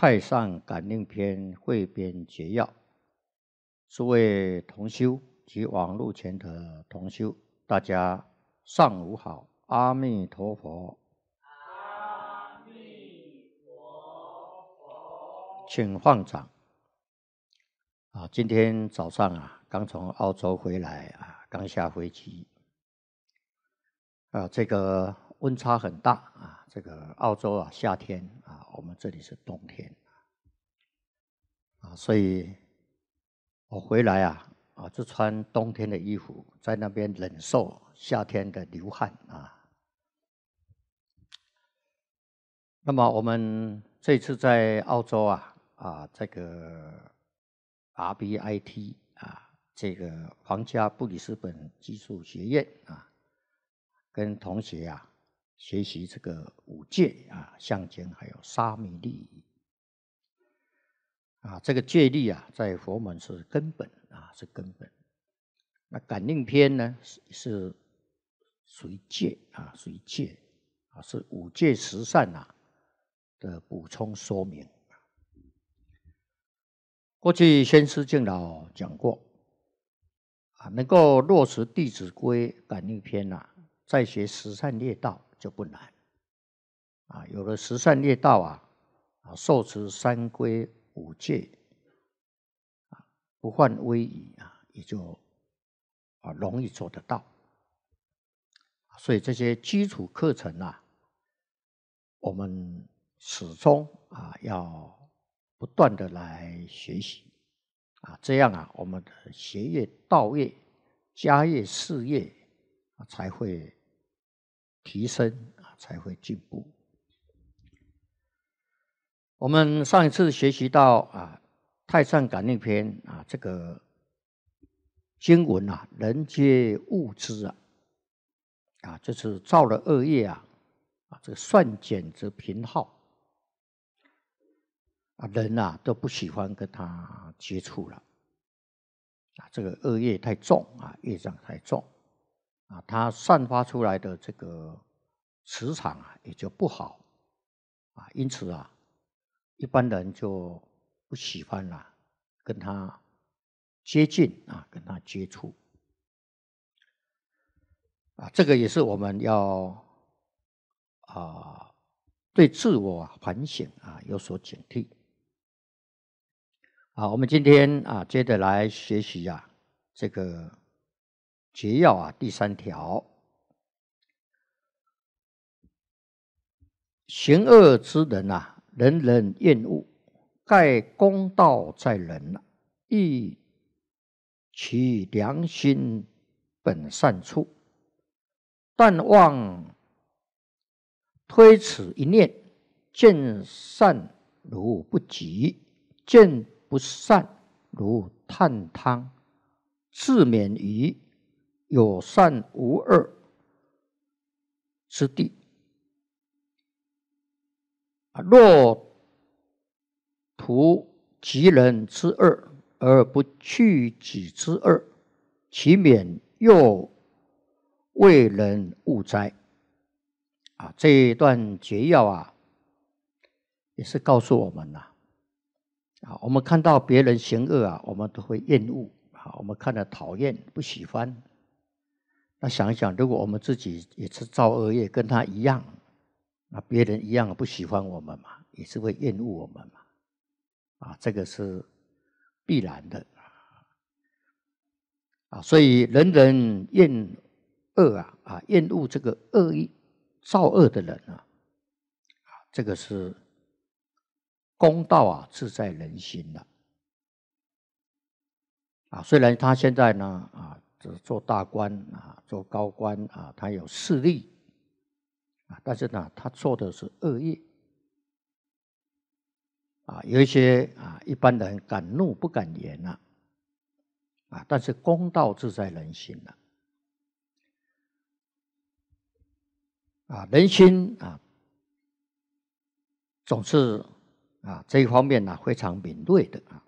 《太上感应篇汇编解要》，诸位同修及网络前的同修，大家上午好，阿弥陀佛，阿弥陀佛，请放掌。啊，今天早上啊，刚从澳洲回来啊，刚下飞机，啊，这个温差很大啊。这个澳洲啊，夏天啊，我们这里是冬天啊，所以我回来啊，啊，就穿冬天的衣服，在那边忍受夏天的流汗啊。那么我们这次在澳洲啊，啊，这个 RBIT 啊，这个皇家布里斯本技术学院啊，跟同学啊。学习这个五戒啊，相戒还有沙弥利啊，这个戒律啊，在佛门是根本啊，是根本。那《感应篇》呢，是属于戒啊，属于戒啊，是五戒十善啊的补充说明。过去先师敬老讲过啊，能够落实《弟子规》《感应篇》呐，在学十善列道。就不难，啊，有了十善业道啊，啊，受持三规五戒，啊，不患威仪啊，也就啊容易做得到。所以这些基础课程啊，我们始终啊要不断的来学习，啊，这样啊，我们的学业、道业、家业、事业啊才会。提升啊，才会进步。我们上一次学习到啊，《太上感应篇》啊，这个经文啊，人皆物之啊，啊，就是造了恶业啊，啊，这个算减则贫耗，啊，人啊都不喜欢跟他接触了，啊，这个恶业太重啊，业障太重。啊，它散发出来的这个磁场啊，也就不好啊，因此啊，一般人就不喜欢啦，跟他接近啊，跟他接触啊，这个也是我们要啊，对自我反省啊有所警惕。好，我们今天啊，接着来学习呀，这个。节要啊，第三条，行恶之人啊，人人厌恶。盖公道在人，亦其良心本善处，但望推此一念，见善如不及，见不善如探汤，自免于。有善无恶之地啊！若图及人之恶而不去己之恶，其免又为人误哉？啊，这一段诀要啊，也是告诉我们呐。啊，我们看到别人行恶啊，我们都会厌恶啊，我们看了讨厌，不喜欢。那想一想，如果我们自己也是造恶业，跟他一样，那别人一样不喜欢我们嘛，也是会厌恶我们嘛，啊，这个是必然的，啊，所以人人厌恶啊，啊，厌恶这个恶意造恶的人啊，啊，这个是公道啊，自在人心了，啊，虽然他现在呢，啊。只是做大官啊，做高官啊，他有势力啊，但是呢，他做的是恶业啊，有一些啊，一般人敢怒不敢言呐啊，但是公道自在人心呐啊，人心啊，总是啊这一方面呢非常敏锐的啊，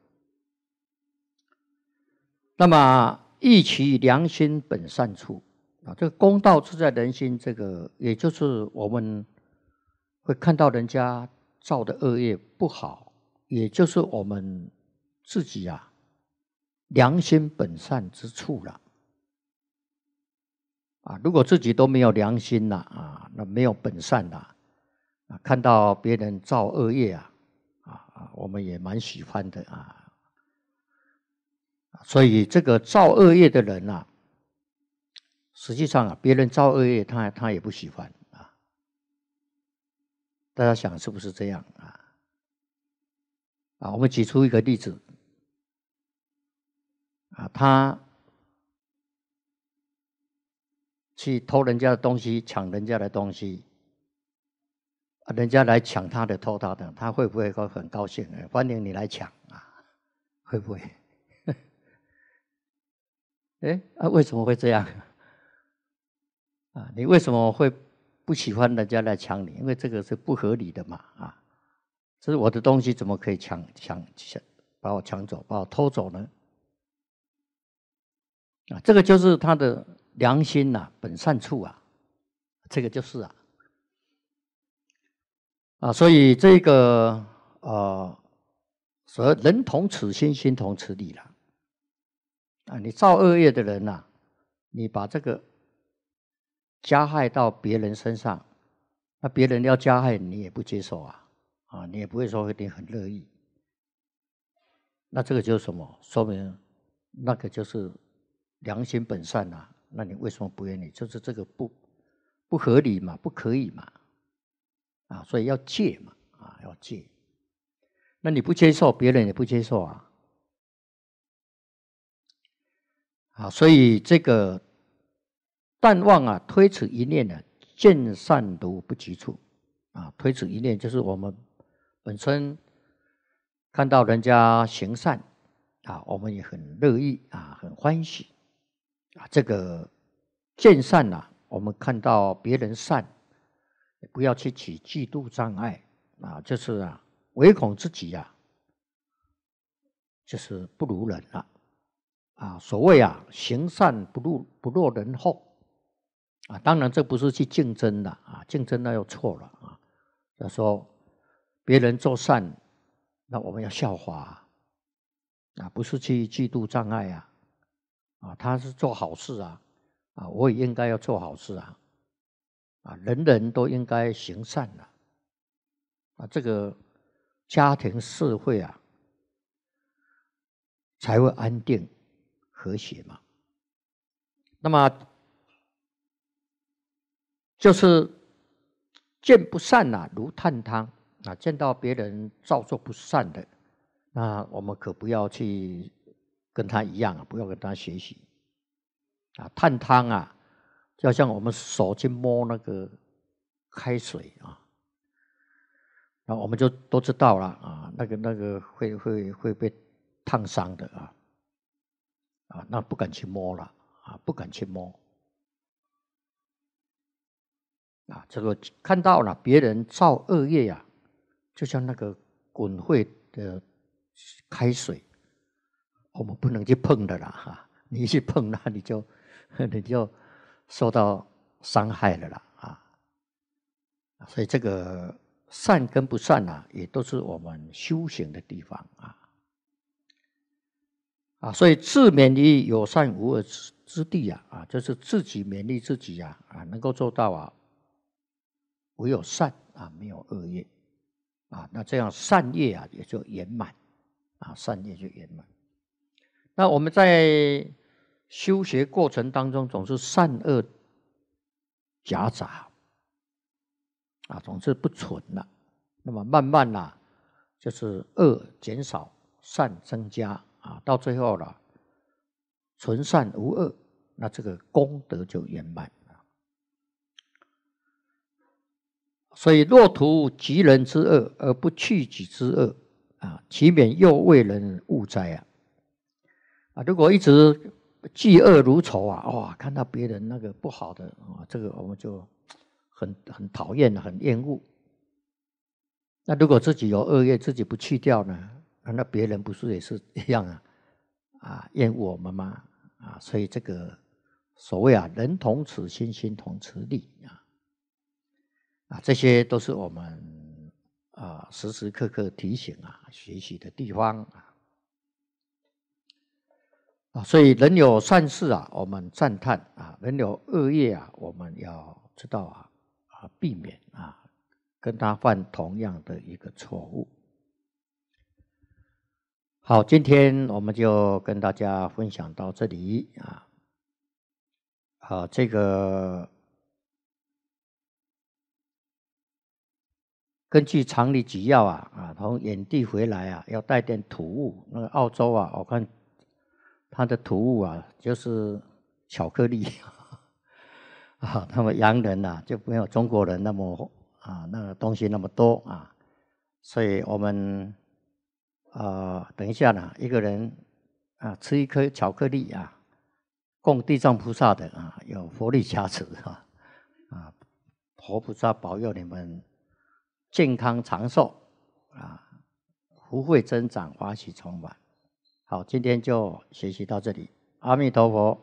那么。义其良心本善处啊，这个公道自在人心。这个也就是我们会看到人家造的恶业不好，也就是我们自己啊良心本善之处了啊。如果自己都没有良心了啊，那没有本善了啊，看到别人造恶业啊啊啊，我们也蛮喜欢的啊。所以这个造恶业的人呐，实际上啊，别人造恶业，他他也不喜欢啊。大家想是不是这样啊？啊，我们举出一个例子啊，他去偷人家的东西，抢人家的东西，啊，人家来抢他的，偷他的，他会不会会很高兴？欢迎你来抢啊，会不会？哎，啊，为什么会这样？啊，你为什么会不喜欢人家来抢你？因为这个是不合理的嘛，啊，这是我的东西，怎么可以抢抢抢，把我抢走，把我偷走呢？啊，这个就是他的良心呐，本善处啊，这个就是啊，啊，所以这个啊，说人同此心，心同此理了。啊，你造恶业的人呐，你把这个加害到别人身上，那别人要加害你也不接受啊，啊，你也不会说你很乐意。那这个就是什么？说明那个就是良心本善呐。那你为什么不愿意？就是这个不不合理嘛，不可以嘛，啊，所以要戒嘛，啊，要戒。那你不接受，别人也不接受啊。啊，所以这个淡忘啊，推此一念呢，见善都不急处啊，推此一念就是我们本身看到人家行善，啊，我们也很乐意啊，很欢喜。啊，这个见善呐，我们看到别人善，不要去起嫉妒障碍。啊，就是啊，唯恐自己呀，就是不如人了。啊，所谓啊，行善不落不落人后，啊，当然这不是去竞争的啊，竞争那又错了啊。他说别人做善，那我们要效法，啊，不是去嫉妒障碍啊，啊，他是做好事啊，啊，我也应该要做好事啊，啊，人人都应该行善的，啊，这个家庭社会啊才会安定。和谐嘛，那么就是见不善啊，如探汤啊，见到别人造作不善的，那我们可不要去跟他一样啊，不要跟他学习啊。探汤啊，就像我们手去摸那个开水啊，那我们就都知道了啊，那个那个会会会被烫伤的啊。啊，那不敢去摸了，啊，不敢去摸。啊，这个看到了别人造恶业呀，就像那个滚沸的开水，我们不能去碰的了哈。你去碰那你就，你就受到伤害了啦啊。所以这个善跟不善啊，也都是我们修行的地方啊。啊，所以自勉力有善无恶之之地呀，啊，就是自己勉励自己呀，啊，能够做到啊，唯有善啊，没有恶业啊，那这样善业啊也就圆满，啊，善业就圆满。那我们在修学过程当中，总是善恶夹杂，啊，总是不纯呐。那么慢慢呐，就是恶减少，善增加。啊，到最后了，纯善无恶，那这个功德就圆满了。所以，若图及人之恶而不去己之恶啊，其免又为人误哉啊！啊，如果一直嫉恶如仇啊，哇，看到别人那个不好的啊，这个我们就很很讨厌，很厌恶。那如果自己有恶业，自己不去掉呢？那别人不是也是一样啊？啊，厌恶我们吗？啊，所以这个所谓啊，人同此心，心同此理啊，啊，这些都是我们啊，时时刻刻提醒啊、学习的地方啊。啊，所以人有善事啊，我们赞叹啊；人有恶业啊，我们要知道啊，啊，避免啊，跟他犯同样的一个错误。好，今天我们就跟大家分享到这里啊。好，这个根据常理只要啊，啊，从远地回来啊，要带点土物。那个澳洲啊，我看他的土物啊，就是巧克力 啊。那么洋人呐，就没有中国人那么啊，那个东西那么多啊。所以我们。啊，等一下呢，一个人啊，吃一颗巧克力啊，供地藏菩萨的啊，有佛力加持啊，啊，佛菩萨保佑你们健康长寿啊，福慧增长，欢喜充满。好，今天就学习到这里，阿弥陀佛。